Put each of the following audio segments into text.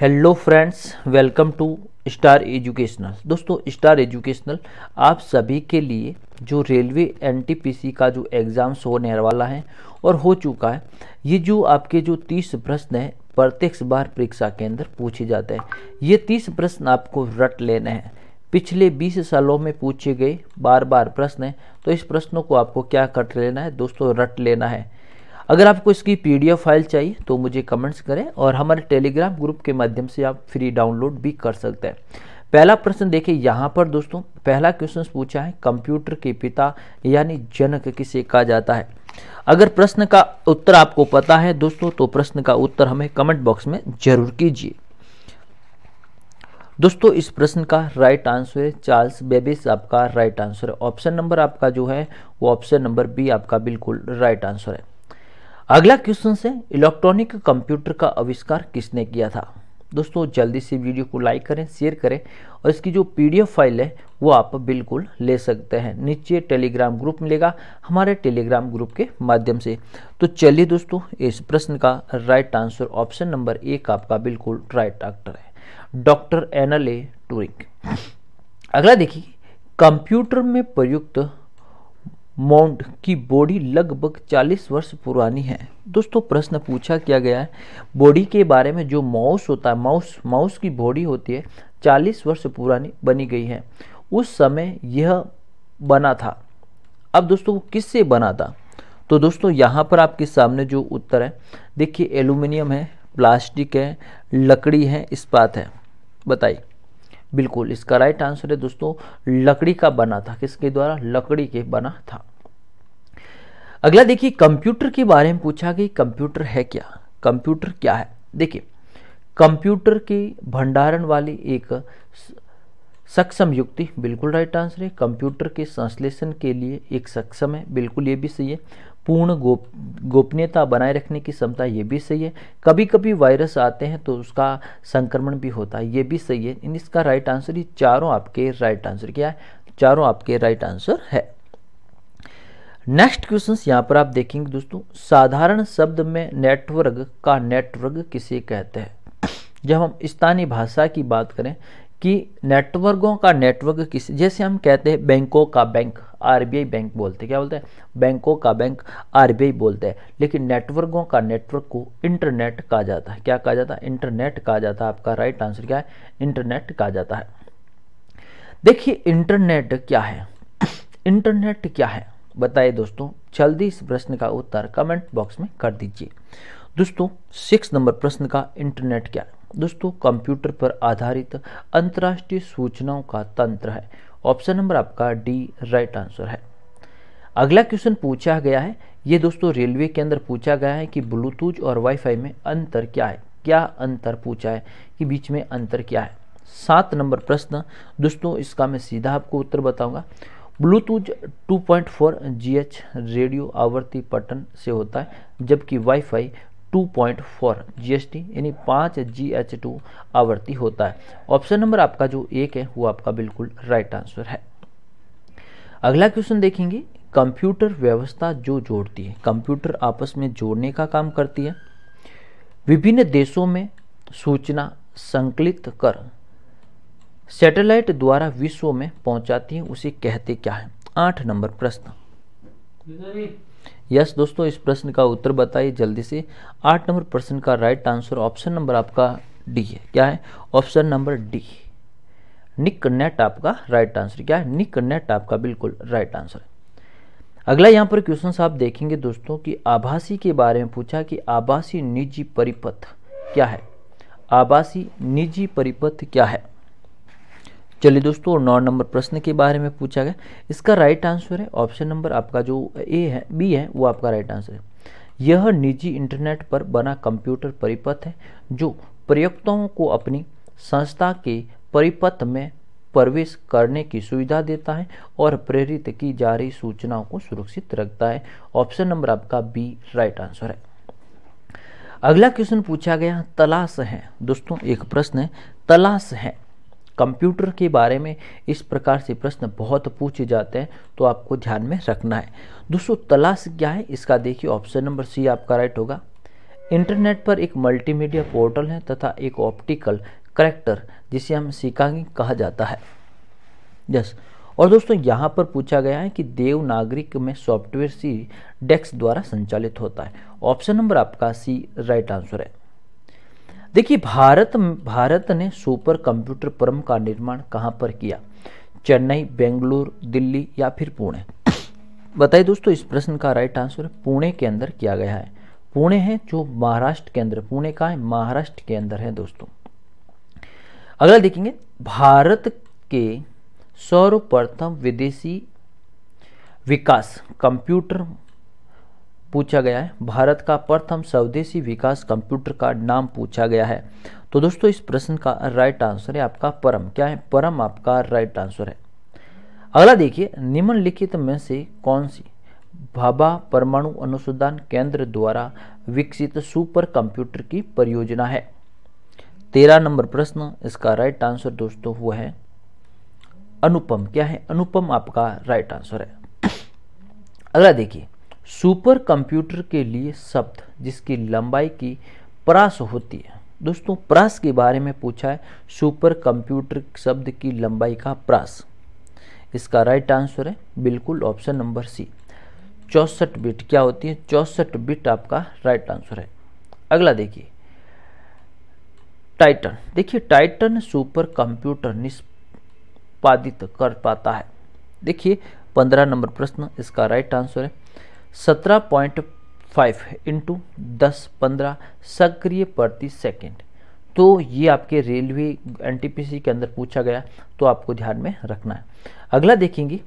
hello friends welcome to star educational दोस्तों star educational आप सभी के लिए जो रेलवे एनटीपीसी का जो एग्ज़ाम्स होने वाला है और हो चुका है ये जो आपके जो तीस प्रश्न हैं प्रत्यक्ष बार परीक्षा के अंदर पूछे जाते हैं ये तीस प्रश्न आपको रट लेने हैं पिछले 20 सालों में पूछे गए बार बार प्रश्न हैं तो इस प्रश्नों को आपको क्या कट लेना है दोस्तों रट लेना है अगर आपको इसकी पी फाइल चाहिए तो मुझे कमेंट्स करें और हमारे टेलीग्राम ग्रुप के माध्यम से आप फ्री डाउनलोड भी कर सकते हैं पहला प्रश्न देखिए यहाँ पर दोस्तों पहला क्वेश्चन पूछा है कंप्यूटर के पिता यानी जनक किसे कहा जाता है अगर प्रश्न का उत्तर आपको पता है दोस्तों तो प्रश्न का उत्तर हमें कमेंट बॉक्स में जरूर कीजिए दोस्तों इस प्रश्न का राइट आंसर है चार्ल्स बेबिस आपका राइट आंसर है ऑप्शन नंबर आपका जो है वो ऑप्शन नंबर बी आपका बिल्कुल राइट आंसर है अगला क्वेश्चन से इलेक्ट्रॉनिक कंप्यूटर का आविष्कार किसने किया था दोस्तों जल्दी से वीडियो को लाइक करें शेयर करें और इसकी जो पीडीएफ फाइल है वो आप बिल्कुल ले सकते हैं नीचे टेलीग्राम ग्रुप मिलेगा हमारे टेलीग्राम ग्रुप के माध्यम से तो चलिए दोस्तों इस प्रश्न का राइट आंसर ऑप्शन नंबर एक आपका बिल्कुल राइट आंसर है डॉक्टर एनल ए टूरिंग अगला देखिए कंप्यूटर में प्रयुक्त माउंट की बॉडी लगभग 40 वर्ष पुरानी है दोस्तों प्रश्न पूछा किया गया है बॉडी के बारे में जो माउस होता है माउस माउस की बॉडी होती है 40 वर्ष पुरानी बनी गई है उस समय यह बना था अब दोस्तों वो किससे बना था तो दोस्तों यहाँ पर आपके सामने जो उत्तर है देखिए एल्यूमिनियम है प्लास्टिक है लकड़ी है इस्पात है बताइए बिल्कुल इसका राइट आंसर है दोस्तों लकड़ी का बना था किसके द्वारा लकड़ी के बना था अगला देखिए कंप्यूटर के बारे में पूछा कि कंप्यूटर है क्या कंप्यूटर क्या है देखिए कंप्यूटर के भंडारण वाली एक सक्षम युक्ति बिल्कुल राइट आंसर है कंप्यूटर के संश्लेषण के लिए एक सक्षम है बिल्कुल ये भी सही है पूर्ण गोप गोपनीयता बनाए रखने की क्षमता ये भी सही है कभी कभी वायरस आते हैं तो उसका संक्रमण भी होता है ये भी सही है इसका राइट आंसर ये चारों आपके राइट आंसर क्या है चारों आपके राइट आंसर है नेक्स्ट क्वेश्चन यहाँ पर आप देखेंगे दोस्तों साधारण शब्द में नेटवर्क का नेटवर्क किसे कहते हैं जब हम स्थानीय भाषा की बात करें कि नेटवर्कों का नेटवर्क किस जैसे हम कहते हैं बैंकों का बैंक आरबीआई बैंक बोलते हैं क्या बोलते हैं बैंकों का बैंक आरबीआई बोलते हैं लेकिन नेटवर्कों का नेटवर्क को इंटरनेट कहा जाता है क्या कहा जाता है इंटरनेट कहा जाता है आपका राइट आंसर क्या है इंटरनेट कहा जाता है देखिए इंटरनेट क्या है इंटरनेट क्या है बताइए दोस्तों जल्दी इस प्रश्न का उत्तर कमेंट बॉक्स में कर दीजिए दोस्तों सिक्स नंबर प्रश्न का इंटरनेट क्या है दोस्तों कंप्यूटर पर आधारित अंतर्राष्ट्रीय सूचनाओं का तंत्र है ऑप्शन नंबर आपका डी राइट आंसर है अगला क्वेश्चन पूछा गया है ये दोस्तों रेलवे के अंदर पूछा गया है कि ब्लूटूथ और वाईफाई में अंतर क्या है क्या अंतर पूछा है कि बीच में अंतर क्या है सात नंबर प्रश्न दोस्तों इसका मैं सीधा आपको उत्तर बताऊंगा ब्लूटूथ 2.4 GHz रेडियो आवर्ती पटन से होता है जबकि वाईफाई 2.4 GHz यानी 5 टू आवर्ती होता है ऑप्शन नंबर आपका जो एक है वो आपका बिल्कुल राइट आंसर है अगला क्वेश्चन देखेंगे कंप्यूटर व्यवस्था जो जोड़ती है कंप्यूटर आपस में जोड़ने का काम करती है विभिन्न देशों में सूचना संकलित कर सैटेलाइट द्वारा विश्व में पहुंचाती है उसे कहते क्या है आठ नंबर प्रश्न यस दोस्तों इस प्रश्न का उत्तर बताइए जल्दी से आठ नंबर प्रश्न का राइट आंसर ऑप्शन नंबर आपका डी है क्या है option number D NICNET आपका राइट आंसर क्या है निक नेट आपका बिल्कुल राइट आंसर अगला यहां पर क्वेश्चन आप देखेंगे दोस्तों कि आभासी के बारे में पूछा कि आभासी निजी परिपथ क्या है आभासी निजी परिपथ क्या है चलिए दोस्तों और नौ नंबर प्रश्न के बारे में पूछा गया इसका राइट आंसर है ऑप्शन नंबर आपका जो ए है बी है वो आपका राइट आंसर है यह निजी इंटरनेट पर बना कंप्यूटर परिपथ है जो प्रयोक्ताओं को अपनी संस्था के परिपथ में प्रवेश करने की सुविधा देता है और प्रेरित की जा रही सूचनाओं को सुरक्षित रखता है ऑप्शन नंबर आपका बी राइट आंसर है अगला क्वेश्चन पूछा गया तलाश है दोस्तों एक प्रश्न है तलाश है कंप्यूटर के बारे में इस प्रकार से प्रश्न बहुत पूछे जाते हैं तो आपको ध्यान में रखना है दोस्तों तलाश क्या है इसका देखिए ऑप्शन नंबर सी आपका राइट होगा इंटरनेट पर एक मल्टीमीडिया पोर्टल है तथा एक ऑप्टिकल करेक्टर जिसे हम सिकांगी कहा जाता है यस और दोस्तों यहाँ पर पूछा गया है कि देवनागरिक में सॉफ्टवेयर सी डेस्क द्वारा संचालित होता है ऑप्शन नंबर आपका सी राइट आंसर है देखिए भारत भारत ने सुपर कंप्यूटर परम का निर्माण कहाँ पर किया चेन्नई बेंगलुरु दिल्ली या फिर पुणे बताइए दोस्तों इस प्रश्न का राइट आंसर पुणे के अंदर किया गया है पुणे है जो महाराष्ट्र के अंदर पुणे का है महाराष्ट्र के अंदर है दोस्तों अगला देखेंगे भारत के सर्वप्रथम विदेशी विकास कंप्यूटर पूछा गया है भारत का प्रथम स्वदेशी विकास कंप्यूटर का नाम पूछा गया है तो दोस्तों इस प्रश्न का राइट आंसर है आपका परम क्या है परम आपका राइट आंसर है अगला देखिए निम्नलिखित में से कौन सी भाभा परमाणु अनुसंधान केंद्र द्वारा विकसित सुपर कंप्यूटर की परियोजना है तेरह नंबर प्रश्न इसका राइट आंसर दोस्तों हुआ है अनुपम क्या है अनुपम आपका राइट आंसर है अगला देखिए सुपर कंप्यूटर के लिए शब्द जिसकी लंबाई की प्रास होती है दोस्तों प्रास के बारे में पूछा है सुपर कंप्यूटर शब्द की लंबाई का प्रास इसका राइट आंसर है बिल्कुल ऑप्शन नंबर सी चौसठ बिट क्या होती है चौसठ बिट आपका राइट आंसर है अगला देखिए टाइटन देखिए टाइटन सुपर कंप्यूटर निष्पादित कर पाता है देखिए पंद्रह नंबर प्रश्न इसका राइट आंसर है सत्रह पॉइंट फाइव इंटू दस पंद्रह सक्रिय प्रति सेकेंड तो ये आपके रेलवे एन के अंदर पूछा गया तो आपको ध्यान में रखना है अगला देखेंगे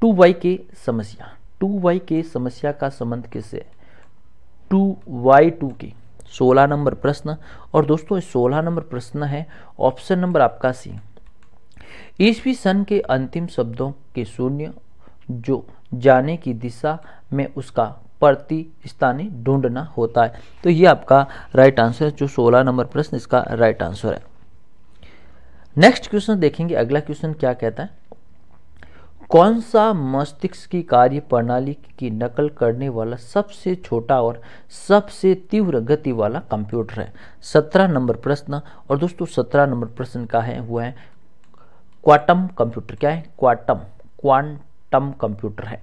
टू वाई के समस्या टू वाई के समस्या का संबंध किससे है टू वाई टू के सोलह नंबर प्रश्न और दोस्तों सोलह नंबर प्रश्न है ऑप्शन नंबर आपका सी ईस्वी सन के अंतिम शब्दों के शून्य जो जाने की दिशा में उसका प्रति स्थानी ढूंढना होता है तो ये आपका राइट आंसर है जो 16 नंबर प्रश्न इसका राइट आंसर है नेक्स्ट क्वेश्चन देखेंगे अगला क्वेश्चन क्या कहता है कौन सा मस्तिष्क की कार्य प्रणाली की नकल करने वाला सबसे छोटा और सबसे तीव्र गति वाला कंप्यूटर है सत्रह नंबर प्रश्न और दोस्तों सत्रह नंबर प्रश्न का है वो है क्वाटम कंप्यूटर क्या है क्वाटम क्वांट टम कंप्यूटर है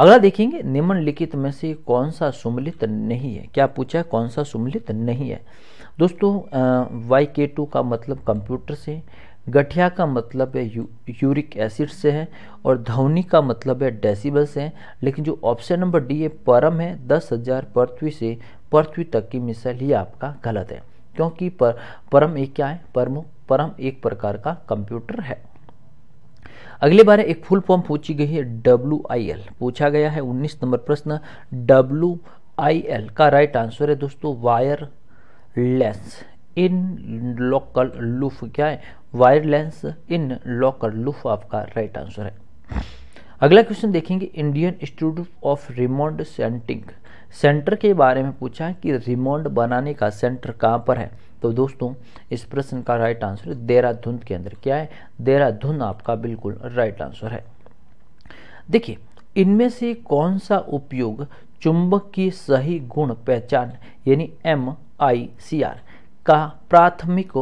अगला देखेंगे निम्नलिखित में से कौन सा सुमलित नहीं है क्या पूछा है कौन सा सुमलित नहीं है दोस्तों वाई के टू का मतलब कंप्यूटर से गठिया का मतलब है यू, यूरिक एसिड से है और धवनी का मतलब है डेसिबल से है लेकिन जो ऑप्शन नंबर डी है परम है दस हजार पृथ्वी से पृथ्वी तक की मिसाइल ही आपका गलत है क्योंकि पर, परम एक क्या है परम परम एक प्रकार का कंप्यूटर है अगले बार एक फुल फॉर्म पूछी गई है डब्ल्यू आई एल पूछा गया है उन्नीस नंबर प्रश्न डब्ल्यू आई एल का राइट आंसर है दोस्तों wireless in local loop क्या है वायरलेंस इन लोकल लूफ आपका राइट आंसर है अगला क्वेश्चन देखेंगे Indian Institute of remote sensing centre के बारे में पूछा है कि रिमोंड बनाने का सेंटर कहाँ पर है तो दोस्तों इस प्रश्न का राइट आंसर देहरादून के अंदर क्या है देहरादून आपका बिल्कुल राइट आंसर है देखिए इनमें से कौन सा उपयोग चुंबक की सही गुण पहचान यानी एम आई सी आर का प्राथमिक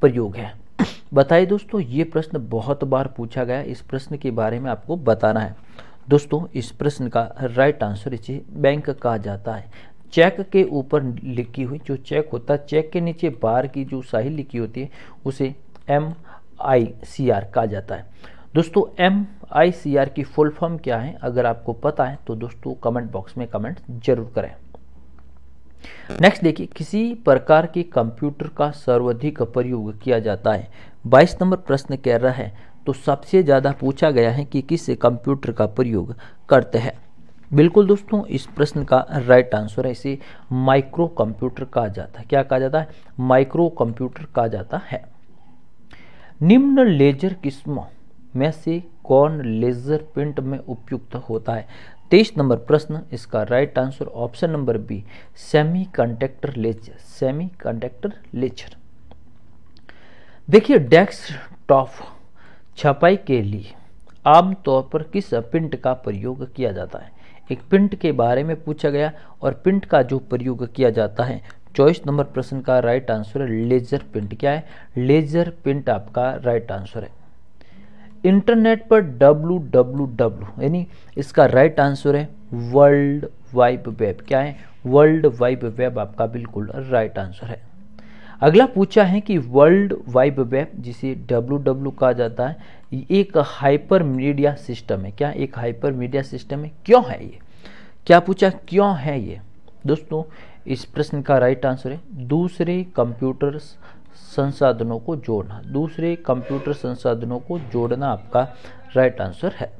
प्रयोग है बताइए दोस्तों ये प्रश्न बहुत बार पूछा गया इस प्रश्न के बारे में आपको बताना है दोस्तों इस प्रश्न का राइट आंसर इसे बैंक कहा जाता है चेक के ऊपर लिखी हुई जो चेक होता है चेक के नीचे बार की जो शाही लिखी होती है उसे एम आई सी आर कहा जाता है दोस्तों एम आई सी आर की फुल फॉर्म क्या है अगर आपको पता है तो दोस्तों कमेंट बॉक्स में कमेंट जरूर करें नेक्स्ट देखिए किसी प्रकार के कंप्यूटर का सर्वाधिक प्रयोग किया जाता है बाईस नंबर प्रश्न कह रहा है तो सबसे ज़्यादा पूछा गया है कि किस कंप्यूटर का प्रयोग करते हैं बिल्कुल दोस्तों इस प्रश्न का राइट आंसर है इसे माइक्रो कंप्यूटर कहा जाता है क्या कहा जाता है माइक्रो कंप्यूटर कहा जाता है निम्न लेजर किस्मों में से कौन लेजर प्रिंट में उपयुक्त होता है तेईस नंबर प्रश्न इसका right answer option number B semi semiconductor laser semiconductor laser देखिए डेस्कटॉप छपाई के लिए आमतौर पर किस प्रिंट का प्रयोग किया जाता है एक प्रिंट के बारे में पूछा गया और प्रिंट का जो प्रयोग किया जाता है चॉइस नंबर प्रश्न का राइट आंसर है लेजर प्रिंट क्या है लेजर प्रिंट आपका राइट आंसर है इंटरनेट पर डब्लू डब्लू डब्लू यानी इसका राइट आंसर है वर्ल्ड वाइड वेब क्या है वर्ल्ड वाइड वेब आपका बिल्कुल राइट आंसर है अगला पूछा है कि वर्ल्ड वाइब वेब जिसे डब्लू डब्लू कहा जाता है एक हाइपर मीडिया सिस्टम है क्या एक हाइपर मीडिया सिस्टम है क्यों है ये क्या पूछा क्यों है ये दोस्तों इस प्रश्न का राइट आंसर है दूसरे कंप्यूटर संसाधनों को जोड़ना दूसरे कंप्यूटर संसाधनों को जोड़ना आपका राइट आंसर है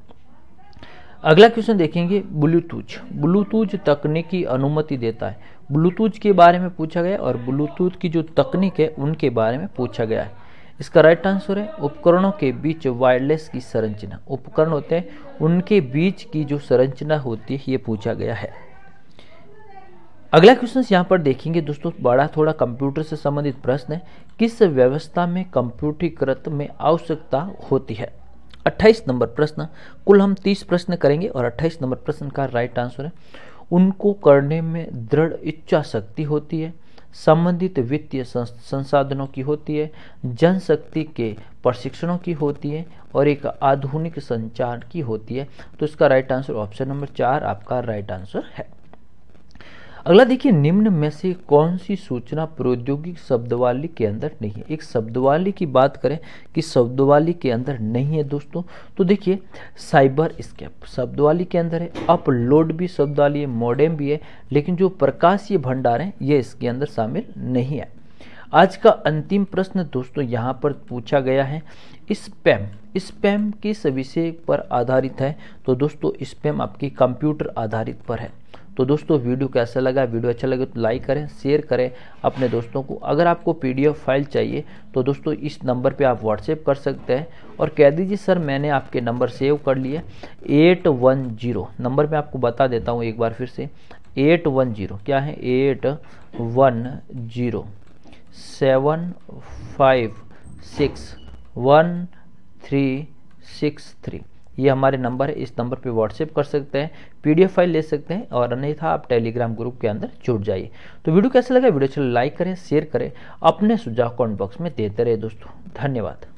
अगला क्वेश्चन देखेंगे ब्लूटूथ ब्लूटूथ तकनीक की अनुमति देता है ब्लूटूथ के बारे में पूछा गया और ब्लूटूथ की जो तकनीक है उनके बारे में पूछा गया है इसका राइट आंसर है उपकरणों के बीच वायरलेस की संरचना उपकरण होते हैं उनके बीच की जो संरचना होती है ये पूछा गया है अगला क्वेश्चन यहाँ पर देखेंगे दोस्तों बड़ा थोड़ा कंप्यूटर से संबंधित प्रश्न है किस व्यवस्था में कंप्यूटरीकृत में आवश्यकता होती है अट्ठाईस नंबर प्रश्न कुल हम तीस प्रश्न करेंगे और अट्ठाईस नंबर प्रश्न का राइट आंसर है उनको करने में दृढ़ इच्छा शक्ति होती है संबंधित वित्तीय संसाधनों की होती है जनशक्ति के प्रशिक्षणों की होती है और एक आधुनिक संचार की होती है तो इसका राइट आंसर ऑप्शन नंबर चार आपका राइट आंसर है अगला देखिए निम्न में से कौन सी सूचना प्रौद्योगिक शब्दवाली के अंदर नहीं है एक शब्दवाली की बात करें कि शब्दवाली के अंदर नहीं है दोस्तों तो देखिए साइबर स्केप शब्दवाली के अंदर है अपलोड भी शब्दवाली है मॉडेम भी है लेकिन जो प्रकाशीय भंडार है ये इसके अंदर शामिल नहीं है आज का अंतिम प्रश्न दोस्तों यहाँ पर पूछा गया है स्पैम स्पैम किस विषय पर आधारित है तो दोस्तों स्पैम आपकी कंप्यूटर आधारित पर है तो दोस्तों वीडियो कैसा लगा वीडियो अच्छा लगे तो लाइक करें शेयर करें अपने दोस्तों को अगर आपको पी फाइल चाहिए तो दोस्तों इस नंबर पर आप व्हाट्सएप कर सकते हैं और कह दीजिए सर मैंने आपके नंबर सेव कर लिए एट वन जीरो नंबर मैं आपको बता देता हूँ एक बार फिर से एट वन जीरो क्या है eight one zero seven five six one three six three ये हमारे नंबर है इस नंबर पे व्हाट्सएप कर सकते हैं पीडीएफ फाइल ले सकते हैं और अन्यथा आप टेलीग्राम ग्रुप के अंदर जुड़ जाइए तो वीडियो कैसे लगा वीडियो चलो अच्छा लाइक करें शेयर करें अपने सुझाव कॉमेंट बॉक्स में देते रहे दोस्तों धन्यवाद